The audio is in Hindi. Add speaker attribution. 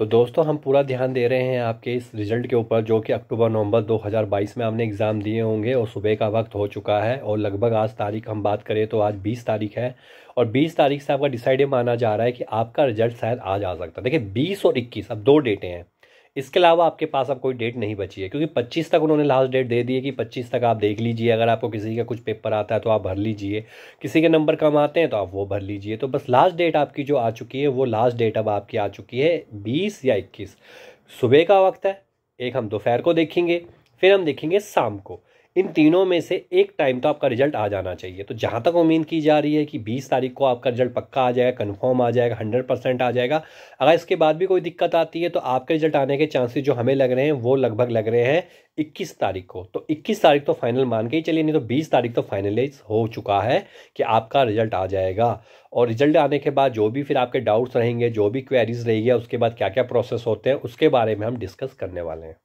Speaker 1: तो दोस्तों हम पूरा ध्यान दे रहे हैं आपके इस रिजल्ट के ऊपर जो कि अक्टूबर नवंबर 2022 में आपने एग्ज़ाम दिए होंगे और सुबह का वक्त हो चुका है और लगभग आज तारीख हम बात करें तो आज 20 तारीख है और 20 तारीख से आपका डिसाइड माना जा रहा है कि आपका रिजल्ट शायद आज आ सकता है देखिए 20 और 21 अब दो डेटें हैं इसके अलावा आपके पास अब कोई डेट नहीं बची है क्योंकि पच्चीस तक उन्होंने लास्ट डेट दे दी है कि पच्चीस तक आप देख लीजिए अगर आपको किसी का कुछ पेपर आता है तो आप भर लीजिए किसी के नंबर कम आते हैं तो आप वो भर लीजिए तो बस लास्ट डेट आपकी जो आ चुकी है वो लास्ट डेट अब आपकी आ चुकी है बीस या इक्कीस सुबह का वक्त है एक हम दोपहर को देखेंगे फिर हम देखेंगे शाम को इन तीनों में से एक टाइम तो आपका रिजल्ट आ जाना चाहिए तो जहाँ तक उम्मीद की जा रही है कि 20 तारीख को आपका रिजल्ट पक्का आ जाएगा कन्फर्म आ जाएगा 100 परसेंट आ जाएगा अगर इसके बाद भी कोई दिक्कत आती है तो आपके रिजल्ट आने के चांसेस जो हमें लग रहे हैं वो लगभग लग रहे हैं 21 तारीख को तो 21 तारीख तो फाइनल मान के ही चलिए नहीं तो 20 तारीख तो फाइनलाइज हो चुका है कि आपका रिजल्ट आ जाएगा और रिजल्ट आने के बाद जो भी फिर आपके डाउट्स रहेंगे जो भी क्वेरीज रहेगी उसके बाद क्या क्या प्रोसेस होते हैं उसके बारे में हम डिस्कस करने वाले हैं